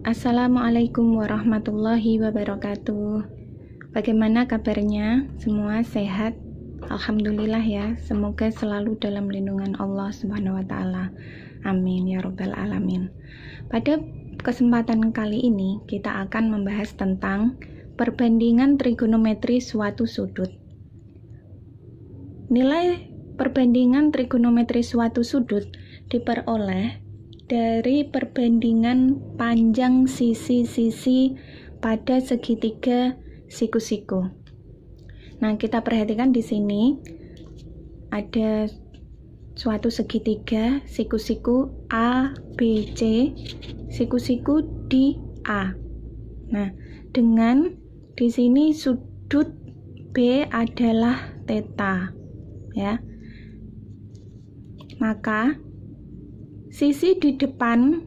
Assalamualaikum warahmatullahi wabarakatuh. Bagaimana kabarnya? Semua sehat? Alhamdulillah ya. Semoga selalu dalam lindungan Allah Subhanahu wa taala. Amin ya rabbal alamin. Pada kesempatan kali ini kita akan membahas tentang perbandingan trigonometri suatu sudut. Nilai perbandingan trigonometri suatu sudut diperoleh dari perbandingan panjang sisi-sisi pada segitiga siku-siku. Nah, kita perhatikan di sini ada suatu segitiga siku-siku A, B, C, siku-siku D, A. Nah, dengan di sini sudut B adalah teta. ya. Maka Sisi di depan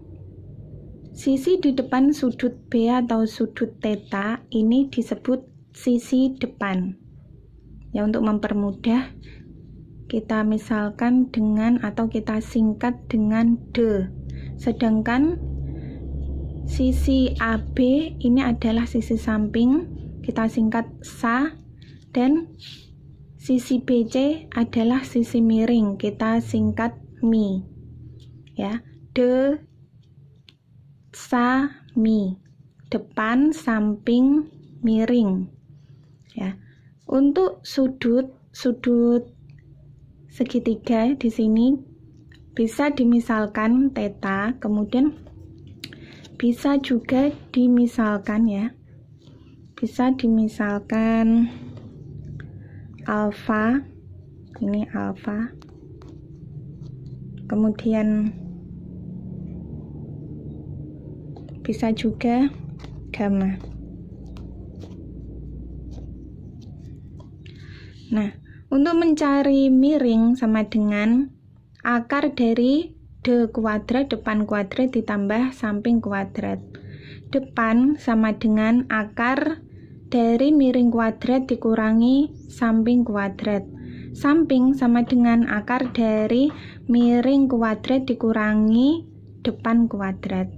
sisi di depan sudut B atau sudut theta ini disebut sisi depan. Ya untuk mempermudah kita misalkan dengan atau kita singkat dengan D. Sedangkan sisi AB ini adalah sisi samping, kita singkat SA dan sisi BC adalah sisi miring, kita singkat mi ya de sa mi depan samping miring ya untuk sudut sudut segitiga di sini bisa dimisalkan teta kemudian bisa juga dimisalkan ya bisa dimisalkan alfa ini alfa kemudian bisa juga gamma. Nah, untuk mencari miring sama dengan akar dari D kuadrat depan kuadrat ditambah samping kuadrat. Depan sama dengan akar dari miring kuadrat dikurangi samping kuadrat. Samping sama dengan akar dari miring kuadrat dikurangi depan kuadrat.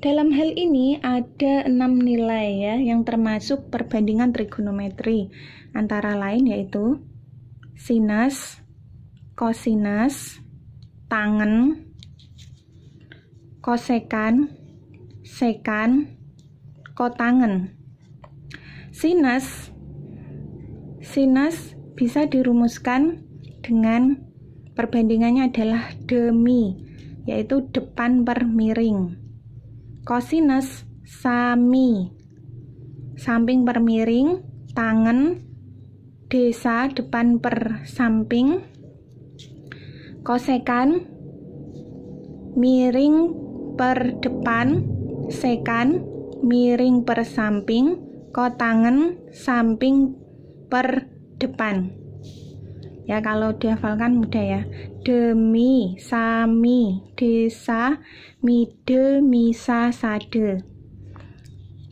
Dalam hal ini ada enam nilai ya yang termasuk perbandingan trigonometri antara lain yaitu sinus, kosinus, tangen, kosekan, sekan, kotangen. Sinus sinus bisa dirumuskan dengan perbandingannya adalah demi yaitu depan per miring. Kosinus sami. Samping bermiring, tangan, desa depan per samping. Kosekan miring per depan, sekan miring per samping, kotangan samping per depan ya kalau dihafalkan mudah ya demi sami desa mide misa sade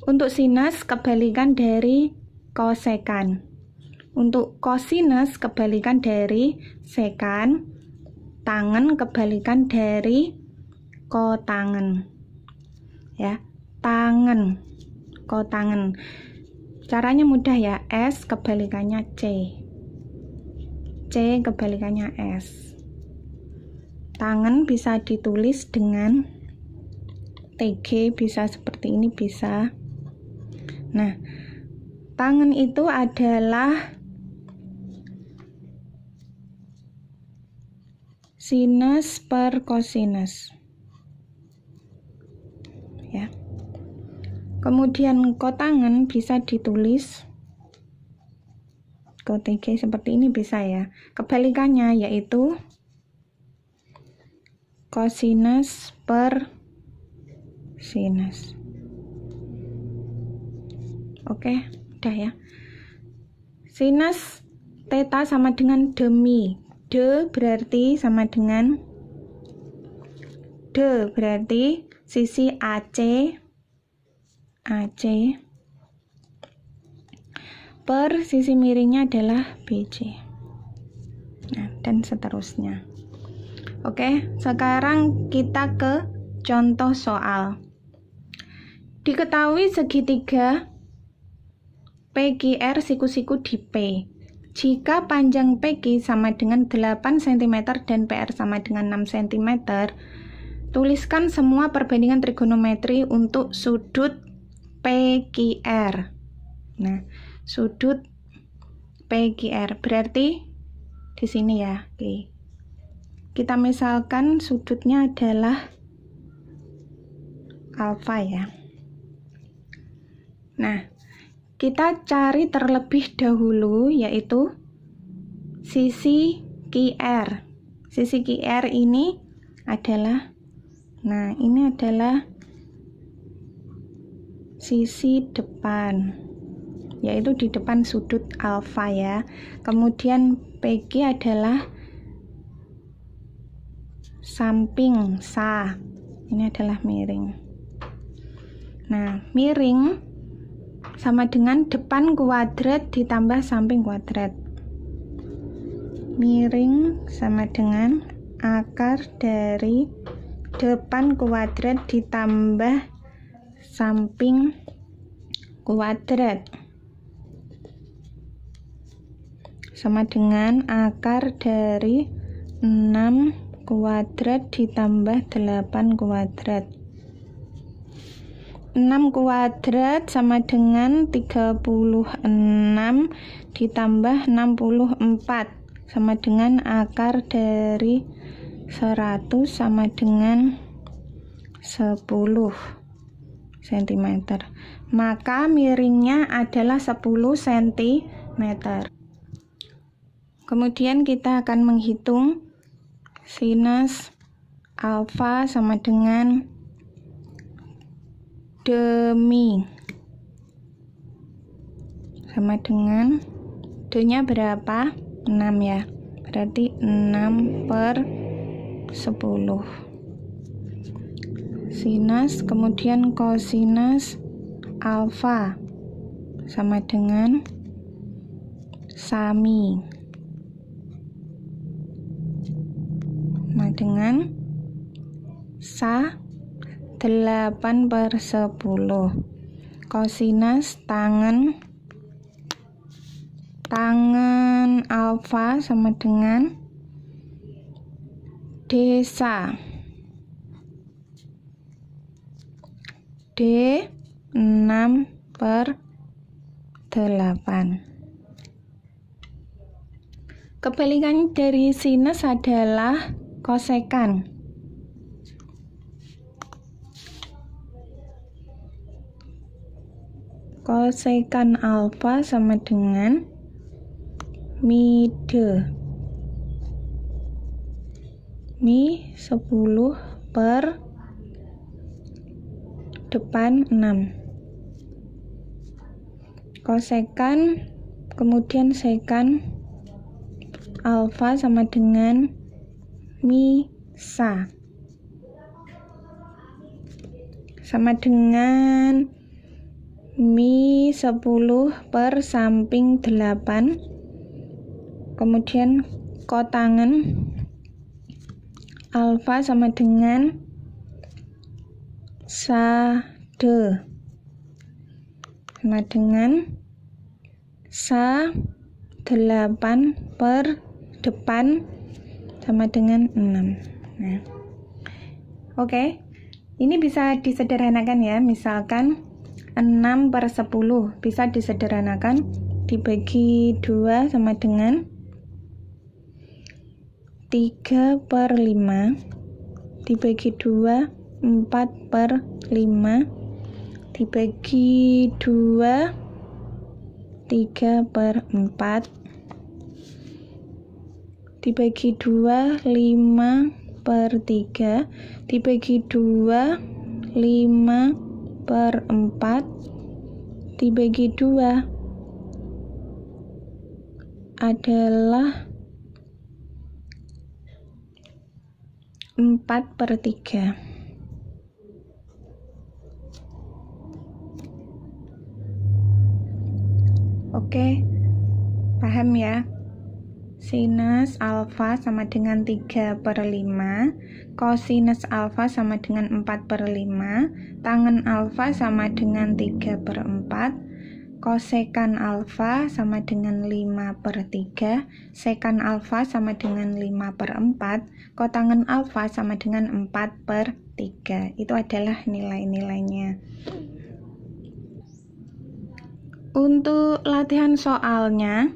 untuk sinus kebalikan dari kosekan untuk kosinus kebalikan dari sekan tangan kebalikan dari kotangan ya tangan kotangan caranya mudah ya S kebalikannya C C kebalikannya S. Tangan bisa ditulis dengan TG bisa seperti ini bisa. Nah, tangan itu adalah sinus per kosinus. Ya. Kemudian kotangan bisa ditulis OTG seperti ini bisa ya. Kebalikannya yaitu kosinus per sinus. Oke, udah ya. Sinus theta sama dengan demi. De berarti sama dengan de berarti sisi AC AC per sisi miringnya adalah BC nah dan seterusnya oke sekarang kita ke contoh soal diketahui segitiga PQR siku-siku di P jika panjang PQ sama dengan 8 cm dan PR sama dengan 6 cm tuliskan semua perbandingan trigonometri untuk sudut PQR. Nah, sudut PGR. Berarti di sini ya. Oke. Kita misalkan sudutnya adalah alfa ya. Nah, kita cari terlebih dahulu yaitu sisi QR. Sisi QR ini adalah nah, ini adalah sisi depan yaitu di depan sudut alfa ya. Kemudian PG adalah samping sa. Ini adalah miring. Nah, miring sama dengan depan kuadrat ditambah samping kuadrat. Miring sama dengan akar dari depan kuadrat ditambah samping kuadrat. sama dengan akar dari 6 kuadrat ditambah 8 kuadrat 6 kuadrat sama dengan 36 ditambah 64 sama dengan akar dari 100 sama dengan 10 cm maka miringnya adalah 10 cm Kemudian kita akan menghitung sinus alfa sama dengan demi sama dengan D-nya berapa? 6 ya. Berarti 6 per 10. Sinus kemudian kosinus alfa sama dengan sami dengan Sa 8 per 10 Kosinus tangan Tangan alfa sama dengan Desa D 6 per 8 Kebalikan dari sinus adalah kosekan. Kosekan alfa sama dengan mide. Mi 10 per depan 6 kosekan kemudian sekan alfa sama dengan misa sama dengan mi 10 per samping 8 kemudian kotangan alfa sama dengan sade sama dengan sa 8 per depan sama dengan 6 nah ya. oke okay. ini bisa disederhanakan ya misalkan 6 per 10 bisa disederhanakan dibagi 2 sama dengan 3 per 5 dibagi 2 4 per 5 dibagi 2 3 per 4 dibagi 2 5 per 3 dibagi 2 5 per 4 dibagi 2 adalah 4 per 3 Oke, paham ya? Sinus alfa sama dengan 3 per 5, kosinus alfa sama dengan 4 per 5, tangan alfa sama dengan 3 per 4, kosekan alfa sama dengan 5 per 3, sekan alfa sama dengan 5 per 4, kotangan alfa sama dengan 4 per 3. Itu adalah nilai-nilainya. Untuk latihan soalnya,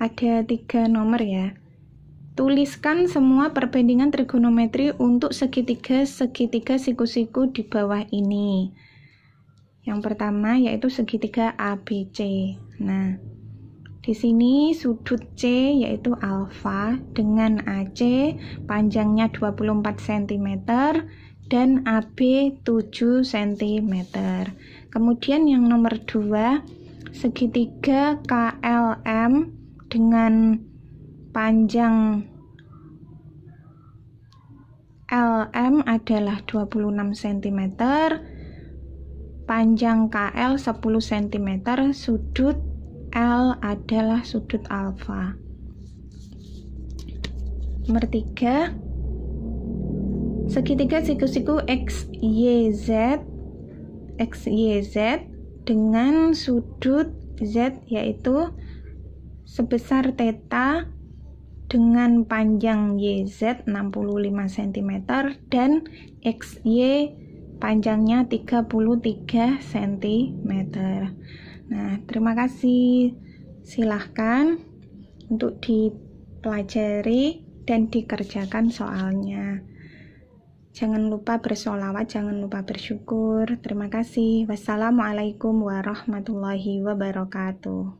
ada tiga nomor ya. Tuliskan semua perbandingan trigonometri untuk segitiga segitiga siku-siku di bawah ini. Yang pertama yaitu segitiga ABC. Nah, di sini sudut C yaitu alfa dengan AC panjangnya 24 cm dan AB 7 cm. Kemudian yang nomor 2 segitiga KLM dengan panjang LM adalah 26 cm, panjang KL 10 cm, sudut L adalah sudut alfa. Nomor 3. Segitiga siku-siku XYZ XYZ dengan sudut Z yaitu sebesar theta dengan panjang YZ 65 cm dan XY panjangnya 33 cm. Nah, terima kasih. Silahkan untuk dipelajari dan dikerjakan soalnya. Jangan lupa bersolawat, jangan lupa bersyukur. Terima kasih. Wassalamualaikum warahmatullahi wabarakatuh.